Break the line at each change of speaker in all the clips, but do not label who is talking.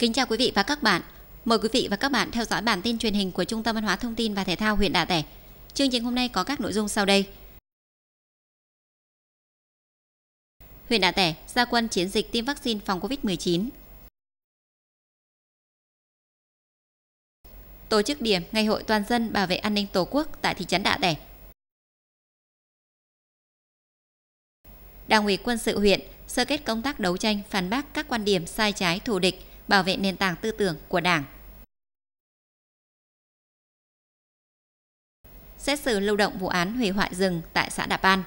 Kính chào quý vị và các bạn. Mời quý vị và các bạn theo dõi bản tin truyền hình của Trung tâm Văn hóa Thông tin và Thể thao huyện Đạ Tẻ. Chương trình hôm nay có các nội dung sau đây. Huyện Đạ Tẻ ra quân chiến dịch tiêm vaccine phòng COVID-19. Tổ chức điểm Ngày hội Toàn dân bảo vệ an ninh Tổ quốc tại thị trấn Đạ Tẻ. Đảng ủy quân sự huyện sơ kết công tác đấu tranh phản bác các quan điểm sai trái thù địch – bảo vệ nền tảng tư tưởng của Đảng. Xét xử lưu động vụ án hủy hoại rừng tại xã Đạp An.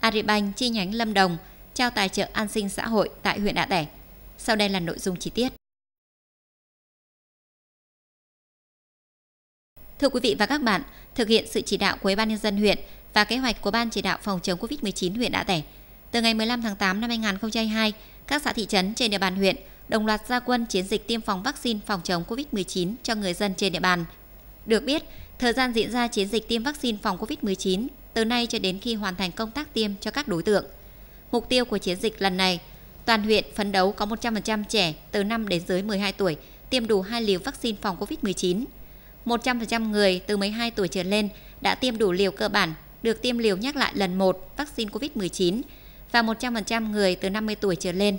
Aribank chi nhánh Lâm Đồng trao tài trợ an sinh xã hội tại huyện Đạ Tẻ. Sau đây là nội dung chi tiết. Thưa quý vị và các bạn, thực hiện sự chỉ đạo của ban nhân dân huyện và kế hoạch của Ban chỉ đạo phòng chống COVID-19 huyện Đạ Tẻ, từ ngày 15 tháng 8 năm 2022, các xã thị trấn trên địa bàn huyện đồng loạt gia quân chiến dịch tiêm phòng vaccine phòng chống COVID-19 cho người dân trên địa bàn. Được biết, thời gian diễn ra chiến dịch tiêm vaccine phòng COVID-19 từ nay cho đến khi hoàn thành công tác tiêm cho các đối tượng. Mục tiêu của chiến dịch lần này, toàn huyện phấn đấu có 100% trẻ từ 5 đến dưới 12 tuổi tiêm đủ 2 liều vaccine phòng COVID-19. 100% người từ 12 tuổi trở lên đã tiêm đủ liều cơ bản, được tiêm liều nhắc lại lần 1 vaccine COVID-19 và 100% người từ 50 tuổi trở lên.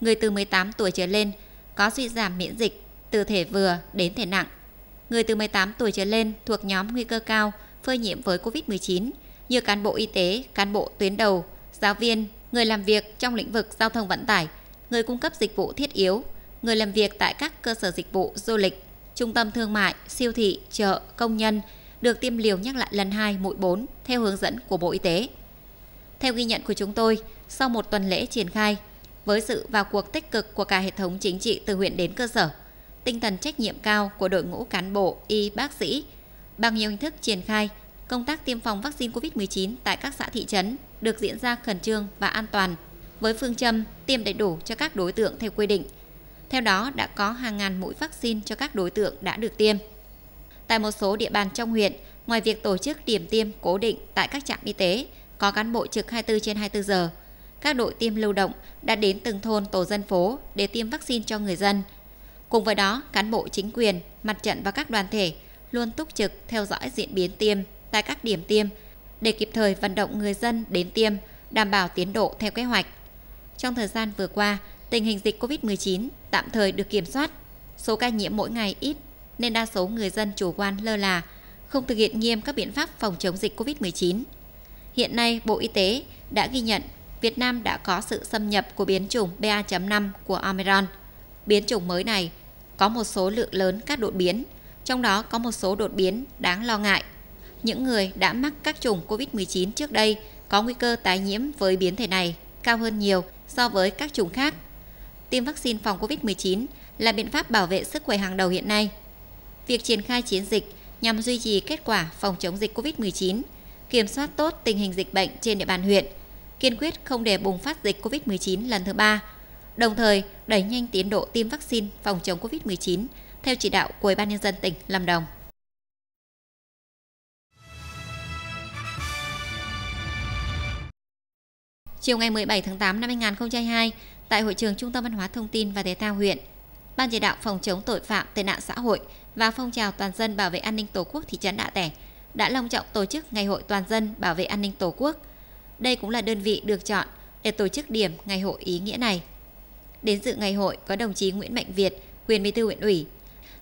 Người từ 18 tuổi trở lên có suy giảm miễn dịch từ thể vừa đến thể nặng. Người từ 18 tuổi trở lên thuộc nhóm nguy cơ cao phơi nhiễm với COVID-19 như cán bộ y tế, cán bộ tuyến đầu, giáo viên, người làm việc trong lĩnh vực giao thông vận tải, người cung cấp dịch vụ thiết yếu, người làm việc tại các cơ sở dịch vụ du lịch, trung tâm thương mại, siêu thị, chợ, công nhân được tiêm liều nhắc lại lần 2 mũi 4 theo hướng dẫn của Bộ Y tế. Theo ghi nhận của chúng tôi, sau một tuần lễ triển khai, với sự vào cuộc tích cực của cả hệ thống chính trị từ huyện đến cơ sở, tinh thần trách nhiệm cao của đội ngũ cán bộ, y, bác sĩ, bằng nhiều hình thức triển khai, công tác tiêm phòng vaccine COVID-19 tại các xã thị trấn được diễn ra khẩn trương và an toàn với phương châm tiêm đầy đủ cho các đối tượng theo quy định. Theo đó đã có hàng ngàn mũi vaccine cho các đối tượng đã được tiêm. Tại một số địa bàn trong huyện, ngoài việc tổ chức điểm tiêm cố định tại các trạm y tế, có cán bộ trực 24 trên 24 giờ. Các đội tiêm lưu động đã đến từng thôn tổ dân phố để tiêm vaccine cho người dân. Cùng với đó, cán bộ chính quyền, mặt trận và các đoàn thể luôn túc trực theo dõi diễn biến tiêm tại các điểm tiêm để kịp thời vận động người dân đến tiêm, đảm bảo tiến độ theo kế hoạch. Trong thời gian vừa qua, tình hình dịch COVID-19 tạm thời được kiểm soát, số ca nhiễm mỗi ngày ít nên đa số người dân chủ quan lơ là, không thực hiện nghiêm các biện pháp phòng chống dịch COVID-19. Hiện nay, Bộ Y tế đã ghi nhận Việt Nam đã có sự xâm nhập của biến chủng BA.5 của Omicron. Biến chủng mới này có một số lượng lớn các đột biến, trong đó có một số đột biến đáng lo ngại. Những người đã mắc các chủng COVID-19 trước đây có nguy cơ tái nhiễm với biến thể này cao hơn nhiều so với các chủng khác. Tiêm vaccine phòng COVID-19 là biện pháp bảo vệ sức khỏe hàng đầu hiện nay. Việc triển khai chiến dịch nhằm duy trì kết quả phòng chống dịch COVID-19 kiểm soát tốt tình hình dịch bệnh trên địa bàn huyện, kiên quyết không để bùng phát dịch COVID-19 lần thứ ba, đồng thời đẩy nhanh tiến độ tiêm vaccine phòng chống COVID-19 theo chỉ đạo của Ủy ban Nhân dân tỉnh Lâm Đồng. Chiều ngày 17 tháng 8 năm 2022, tại hội trường Trung tâm Văn hóa Thông tin và Thể thao huyện, Ban chỉ đạo phòng chống tội phạm, tệ nạn xã hội và phong trào toàn dân bảo vệ an ninh Tổ quốc thị trấn Đạ Tẻ đã long trọng tổ chức Ngày hội Toàn dân bảo vệ an ninh Tổ quốc. Đây cũng là đơn vị được chọn để tổ chức điểm Ngày hội ý nghĩa này. Đến dự ngày hội có đồng chí Nguyễn Mạnh Việt, quyền bí thư huyện ủy.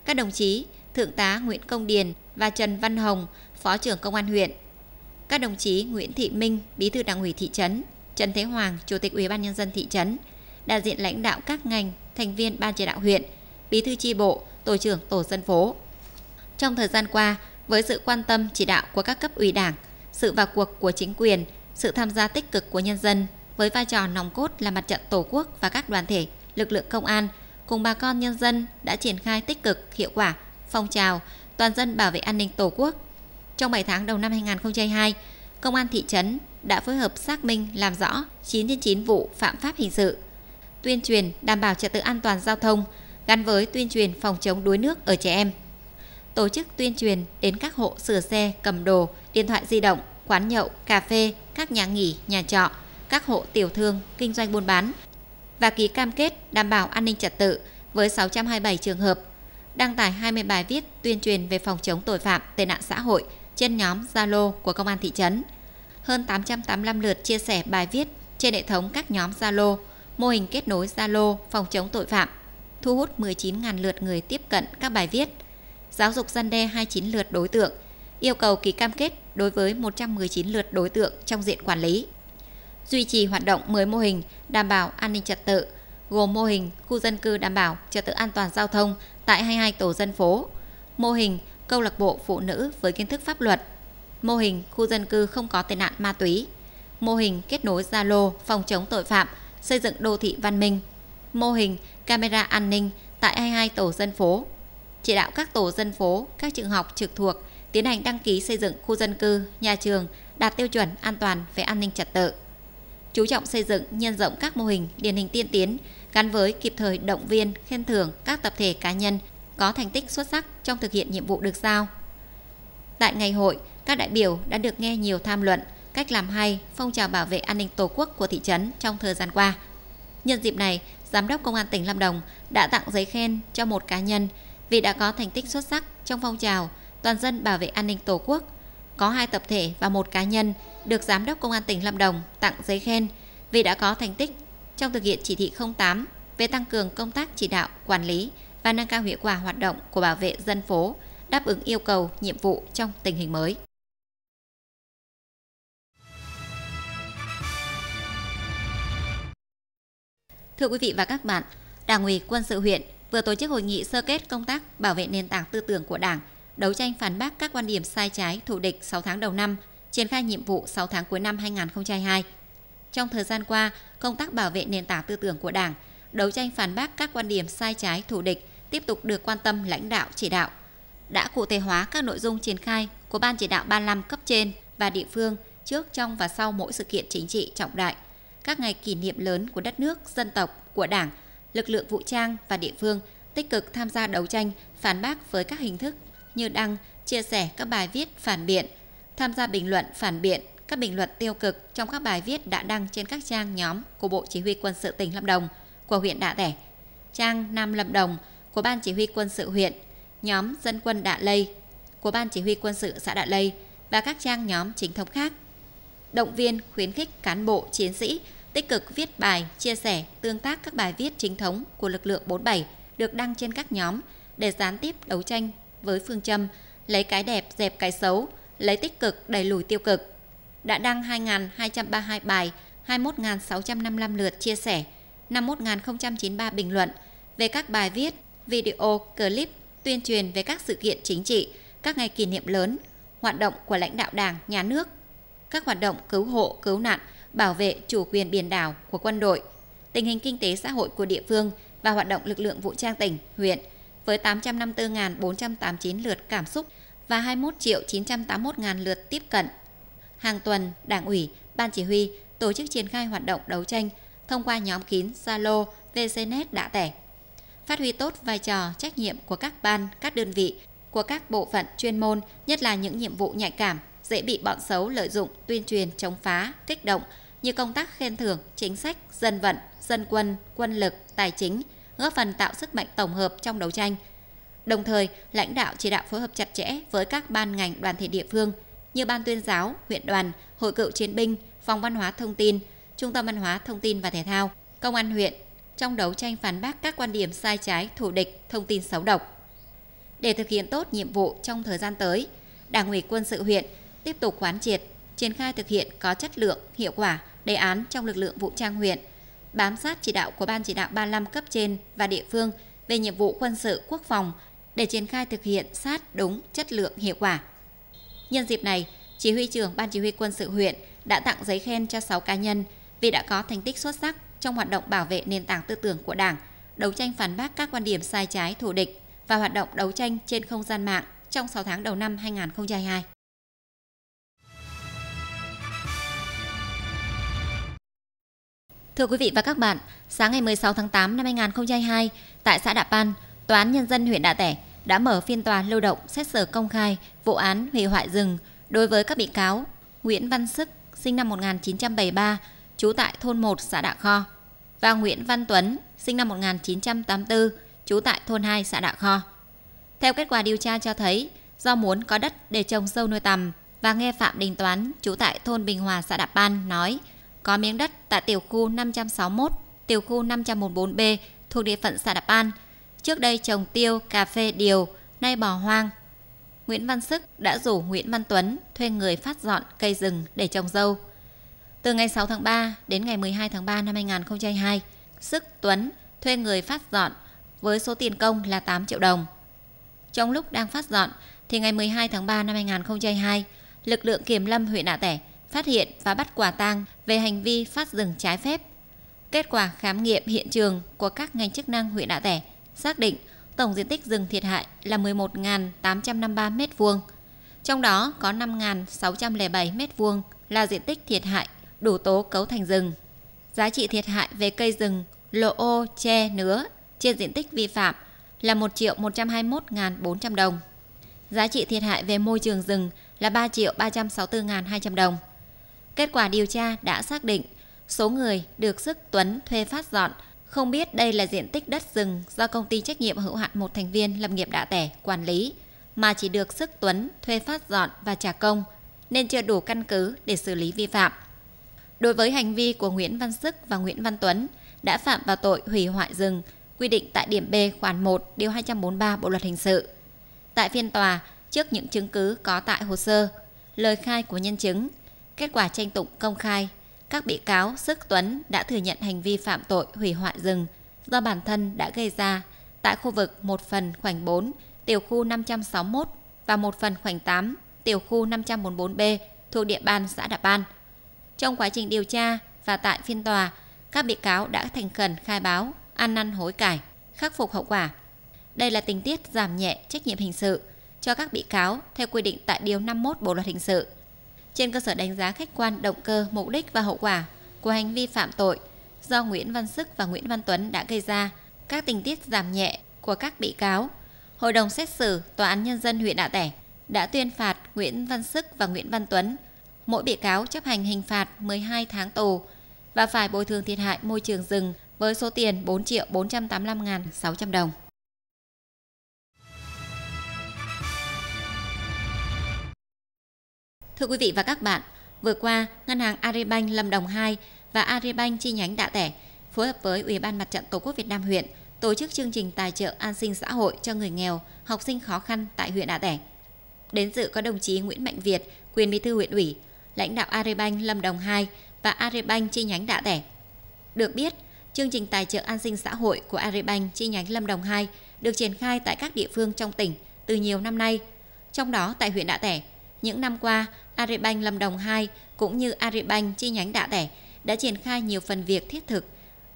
Các đồng chí Thượng tá Nguyễn Công Điền và Trần Văn Hồng, Phó trưởng Công an huyện. Các đồng chí Nguyễn Thị Minh, Bí thư Đảng ủy thị trấn, Trần Thế Hoàng, Chủ tịch Ủy ban nhân dân thị trấn, đại diện lãnh đạo các ngành, thành viên ban chỉ đạo huyện, Bí thư chi bộ, tổ trưởng tổ dân phố. Trong thời gian qua, với sự quan tâm chỉ đạo của các cấp ủy đảng, sự vào cuộc của chính quyền, sự tham gia tích cực của nhân dân, với vai trò nòng cốt là mặt trận Tổ quốc và các đoàn thể, lực lượng công an cùng bà con nhân dân đã triển khai tích cực, hiệu quả phong trào toàn dân bảo vệ an ninh Tổ quốc. Trong 7 tháng đầu năm 2022, Công an thị trấn đã phối hợp xác minh làm rõ 9 trên 9 vụ phạm pháp hình sự, tuyên truyền đảm bảo trật tự an toàn giao thông gắn với tuyên truyền phòng chống đuối nước ở trẻ em tổ chức tuyên truyền đến các hộ sửa xe, cầm đồ, điện thoại di động, quán nhậu, cà phê, các nhà nghỉ, nhà trọ, các hộ tiểu thương, kinh doanh buôn bán và ký cam kết đảm bảo an ninh trật tự với 627 trường hợp, đăng tải 20 bài viết tuyên truyền về phòng chống tội phạm, tệ nạn xã hội trên nhóm Zalo của công an thị trấn. Hơn 885 lượt chia sẻ bài viết trên hệ thống các nhóm Zalo, mô hình kết nối Zalo phòng chống tội phạm, thu hút 19.000 lượt người tiếp cận các bài viết – giáo dục gian đe 29 lượt đối tượng, yêu cầu ký cam kết đối với 119 lượt đối tượng trong diện quản lý. Duy trì hoạt động 10 mô hình đảm bảo an ninh trật tự, gồm mô hình khu dân cư đảm bảo trật tự an toàn giao thông tại 22 tổ dân phố, mô hình câu lạc bộ phụ nữ với kiến thức pháp luật, mô hình khu dân cư không có tệ nạn ma túy, mô hình kết nối Zalo phòng chống tội phạm, xây dựng đô thị văn minh, mô hình camera an ninh tại 22 tổ dân phố chỉ đạo các tổ dân phố, các trường học trực thuộc tiến hành đăng ký xây dựng khu dân cư, nhà trường đạt tiêu chuẩn an toàn về an ninh trật tự. Chú trọng xây dựng, nhân rộng các mô hình điển hình tiên tiến gắn với kịp thời động viên, khen thưởng các tập thể cá nhân có thành tích xuất sắc trong thực hiện nhiệm vụ được giao. Tại ngày hội, các đại biểu đã được nghe nhiều tham luận, cách làm hay, phong trào bảo vệ an ninh Tổ quốc của thị trấn trong thời gian qua. Nhân dịp này, Giám đốc Công an tỉnh Lâm Đồng đã tặng giấy khen cho một cá nhân vì đã có thành tích xuất sắc trong phong trào toàn dân bảo vệ an ninh Tổ quốc. Có hai tập thể và một cá nhân được Giám đốc Công an tỉnh Lâm Đồng tặng giấy khen vì đã có thành tích trong thực hiện chỉ thị 08 về tăng cường công tác chỉ đạo, quản lý và nâng cao hiệu quả hoạt động của bảo vệ dân phố, đáp ứng yêu cầu, nhiệm vụ trong tình hình mới. Thưa quý vị và các bạn, Đảng ủy quân sự huyện vừa tổ chức hội nghị sơ kết công tác bảo vệ nền tảng tư tưởng của Đảng, đấu tranh phản bác các quan điểm sai trái thù địch 6 tháng đầu năm, triển khai nhiệm vụ 6 tháng cuối năm 2022. Trong thời gian qua, công tác bảo vệ nền tảng tư tưởng của Đảng, đấu tranh phản bác các quan điểm sai trái thù địch tiếp tục được quan tâm lãnh đạo chỉ đạo. Đã cụ thể hóa các nội dung triển khai của Ban chỉ đạo 35 cấp trên và địa phương trước, trong và sau mỗi sự kiện chính trị trọng đại. Các ngày kỷ niệm lớn của đất nước, dân tộc, của Đảng – lực lượng vũ trang và địa phương tích cực tham gia đấu tranh, phản bác với các hình thức như đăng, chia sẻ các bài viết phản biện, tham gia bình luận phản biện, các bình luận tiêu cực trong các bài viết đã đăng trên các trang nhóm của Bộ Chỉ huy Quân sự tỉnh Lâm Đồng, của huyện Đạ Tẻ, trang Nam Lâm Đồng của Ban Chỉ huy Quân sự huyện, nhóm Dân quân Đạ Lây của Ban Chỉ huy Quân sự xã Đạ Lây và các trang nhóm chính thống khác. Động viên khuyến khích cán bộ chiến sĩ tích cực viết bài, chia sẻ, tương tác các bài viết chính thống của lực lượng 47 được đăng trên các nhóm để gián tiếp đấu tranh với phương châm lấy cái đẹp dẹp cái xấu, lấy tích cực đẩy lùi tiêu cực. Đã đăng 2.232 bài, 21.655 lượt chia sẻ, 51.093 bình luận về các bài viết, video, clip tuyên truyền về các sự kiện chính trị, các ngày kỷ niệm lớn, hoạt động của lãnh đạo đảng, nhà nước, các hoạt động cứu hộ, cứu nạn – bảo vệ chủ quyền biển đảo của quân đội, tình hình kinh tế xã hội của địa phương và hoạt động lực lượng vũ trang tỉnh, huyện với 854.489 lượt cảm xúc và 21 981.000 lượt tiếp cận. Hàng tuần, Đảng ủy, Ban Chỉ huy tổ chức triển khai hoạt động đấu tranh thông qua nhóm kín Zalo, VCNet đã tẻ. Phát huy tốt vai trò trách nhiệm của các ban, các đơn vị, của các bộ phận chuyên môn, nhất là những nhiệm vụ nhạy cảm, dễ bị bọn xấu lợi dụng, tuyên truyền, chống phá, kích động, như công tác khen thưởng, chính sách, dân vận, dân quân, quân lực, tài chính, góp phần tạo sức mạnh tổng hợp trong đấu tranh. Đồng thời, lãnh đạo chỉ đạo phối hợp chặt chẽ với các ban ngành đoàn thể địa phương như Ban tuyên giáo, huyện đoàn, Hội cựu chiến binh, Phòng văn hóa thông tin, Trung tâm văn hóa thông tin và thể thao, Công an huyện trong đấu tranh phản bác các quan điểm sai trái, thù địch, thông tin xấu độc. Để thực hiện tốt nhiệm vụ trong thời gian tới, Đảng ủy quân sự huyện tiếp tục quán triệt, triển khai thực hiện có chất lượng, hiệu quả đề án trong lực lượng vũ trang huyện, bám sát chỉ đạo của Ban chỉ đạo 35 cấp trên và địa phương về nhiệm vụ quân sự quốc phòng để triển khai thực hiện sát đúng chất lượng hiệu quả. Nhân dịp này, Chỉ huy trưởng Ban Chỉ huy quân sự huyện đã tặng giấy khen cho 6 cá nhân vì đã có thành tích xuất sắc trong hoạt động bảo vệ nền tảng tư tưởng của Đảng, đấu tranh phản bác các quan điểm sai trái thù địch và hoạt động đấu tranh trên không gian mạng trong 6 tháng đầu năm 2022. Thưa quý vị và các bạn, sáng ngày 16 tháng 8 năm 2022, tại xã Đạ Pan, Tòa án Nhân dân huyện Đạ Tẻ đã mở phiên tòa lưu động xét xử công khai vụ án hủy hoại rừng đối với các bị cáo Nguyễn Văn Sức, sinh năm 1973, trú tại thôn 1 xã Đạ Kho, và Nguyễn Văn Tuấn, sinh năm 1984, trú tại thôn 2 xã Đạ Kho. Theo kết quả điều tra cho thấy, do muốn có đất để trồng sâu nuôi tầm và nghe Phạm Đình Toán, trú tại thôn Bình Hòa xã Đạ Pan, nói – có miếng đất tại tiểu khu 561, tiểu khu 514B thuộc địa phận xã Đạp An. Trước đây trồng tiêu, cà phê, điều, nay bỏ hoang. Nguyễn Văn Sức đã rủ Nguyễn Văn Tuấn thuê người phát dọn cây rừng để trồng dâu. Từ ngày 6 tháng 3 đến ngày 12 tháng 3 năm 2022, Sức Tuấn thuê người phát dọn với số tiền công là 8 triệu đồng. Trong lúc đang phát dọn thì ngày 12 tháng 3 năm 2022, lực lượng kiểm lâm huyện Nạ Tẻ phát hiện và bắt quả tang về hành vi phát rừng trái phép. Kết quả khám nghiệm hiện trường của các ngành chức năng huyện Đạ Tẻ xác định tổng diện tích rừng thiệt hại là 11.853 m2, trong đó có 5.607 m2 là diện tích thiệt hại đủ tố cấu thành rừng. Giá trị thiệt hại về cây rừng, lộ ô, tre, nứa trên diện tích vi phạm là 1 triệu 121.400 đồng. Giá trị thiệt hại về môi trường rừng là 3 triệu 364.200 đồng. Kết quả điều tra đã xác định số người được Sức Tuấn thuê phát dọn không biết đây là diện tích đất rừng do công ty trách nhiệm hữu hạn một thành viên lâm nghiệp đạ tẻ quản lý mà chỉ được Sức Tuấn thuê phát dọn và trả công nên chưa đủ căn cứ để xử lý vi phạm. Đối với hành vi của Nguyễn Văn Sức và Nguyễn Văn Tuấn đã phạm vào tội hủy hoại rừng quy định tại điểm B khoản 1 điều 243 Bộ luật hình sự. Tại phiên tòa, trước những chứng cứ có tại hồ sơ, lời khai của nhân chứng, Kết quả tranh tụng công khai, các bị cáo Sức Tuấn đã thừa nhận hành vi phạm tội hủy hoại rừng do bản thân đã gây ra tại khu vực 1 phần khoảnh 4, tiểu khu 561 và 1 phần khoảnh 8, tiểu khu 544B thuộc địa bàn xã Đạp Ban. Trong quá trình điều tra và tại phiên tòa, các bị cáo đã thành khẩn khai báo, ăn năn hối cải, khắc phục hậu quả. Đây là tình tiết giảm nhẹ trách nhiệm hình sự cho các bị cáo theo quy định tại Điều 51 Bộ Luật Hình sự trên cơ sở đánh giá khách quan động cơ, mục đích và hậu quả của hành vi phạm tội do Nguyễn Văn Sức và Nguyễn Văn Tuấn đã gây ra, các tình tiết giảm nhẹ của các bị cáo. Hội đồng xét xử Tòa án Nhân dân huyện Đạ Tẻ đã tuyên phạt Nguyễn Văn Sức và Nguyễn Văn Tuấn mỗi bị cáo chấp hành hình phạt 12 tháng tù và phải bồi thường thiệt hại môi trường rừng với số tiền 4 triệu 485.600 đồng. Thưa quý vị và các bạn, vừa qua, Ngân hàng Agribank Lâm Đồng 2 và Agribank chi nhánh Đạ Tẻ phối hợp với Ủy ban Mặt trận Tổ quốc Việt Nam huyện tổ chức chương trình tài trợ an sinh xã hội cho người nghèo, học sinh khó khăn tại huyện Đạ Tẻ. Đến dự có đồng chí Nguyễn Mạnh Việt, quyền bí thư huyện ủy, lãnh đạo Agribank Lâm Đồng 2 và Agribank chi nhánh Đạ Tẻ. Được biết, chương trình tài trợ an sinh xã hội của Agribank chi nhánh Lâm Đồng 2 được triển khai tại các địa phương trong tỉnh từ nhiều năm nay. Trong đó tại huyện Đạ Tẻ, những năm qua, Agribank Lâm Đồng 2 cũng như Agribank chi nhánh Đạ Đẻ đã triển khai nhiều phần việc thiết thực,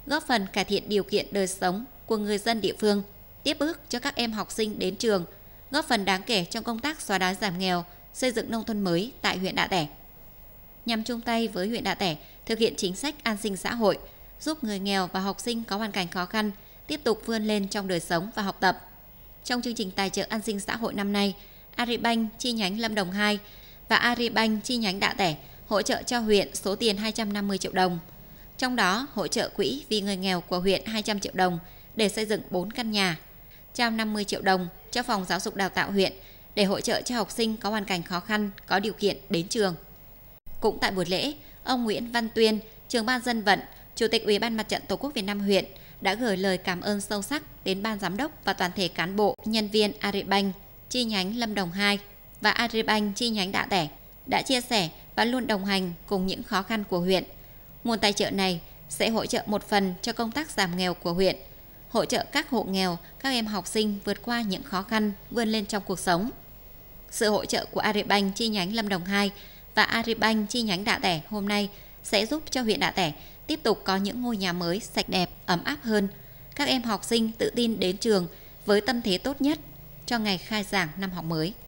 góp phần cải thiện điều kiện đời sống của người dân địa phương, tiếp bước cho các em học sinh đến trường, góp phần đáng kể trong công tác xóa đói giảm nghèo, xây dựng nông thôn mới tại huyện Đạ Tẻ. Nhằm chung tay với huyện Đạ Tẻ thực hiện chính sách an sinh xã hội, giúp người nghèo và học sinh có hoàn cảnh khó khăn tiếp tục vươn lên trong đời sống và học tập. Trong chương trình tài trợ an sinh xã hội năm nay, Agribank chi nhánh Lâm Đồng 2 và Agribank chi nhánh Đạ Tẻ hỗ trợ cho huyện số tiền 250 triệu đồng. Trong đó, hỗ trợ quỹ vì người nghèo của huyện 200 triệu đồng để xây dựng 4 căn nhà, trao 50 triệu đồng cho phòng giáo dục đào tạo huyện để hỗ trợ cho học sinh có hoàn cảnh khó khăn có điều kiện đến trường. Cũng tại buổi lễ, ông Nguyễn Văn Tuyên, trưởng ban dân vận, Chủ tịch Ủy ban Mặt trận Tổ quốc Việt Nam huyện đã gửi lời cảm ơn sâu sắc đến ban giám đốc và toàn thể cán bộ, nhân viên Aribank chi nhánh Lâm Đồng 2 và Agribank chi nhánh Đạ Tẻ đã chia sẻ và luôn đồng hành cùng những khó khăn của huyện. Nguồn tài trợ này sẽ hỗ trợ một phần cho công tác giảm nghèo của huyện, hỗ trợ các hộ nghèo, các em học sinh vượt qua những khó khăn vươn lên trong cuộc sống. Sự hỗ trợ của Agribank chi nhánh Lâm Đồng 2 và Agribank chi nhánh Đạ Tẻ hôm nay sẽ giúp cho huyện Đạ Tẻ tiếp tục có những ngôi nhà mới sạch đẹp, ấm áp hơn. Các em học sinh tự tin đến trường với tâm thế tốt nhất cho ngày khai giảng năm học mới.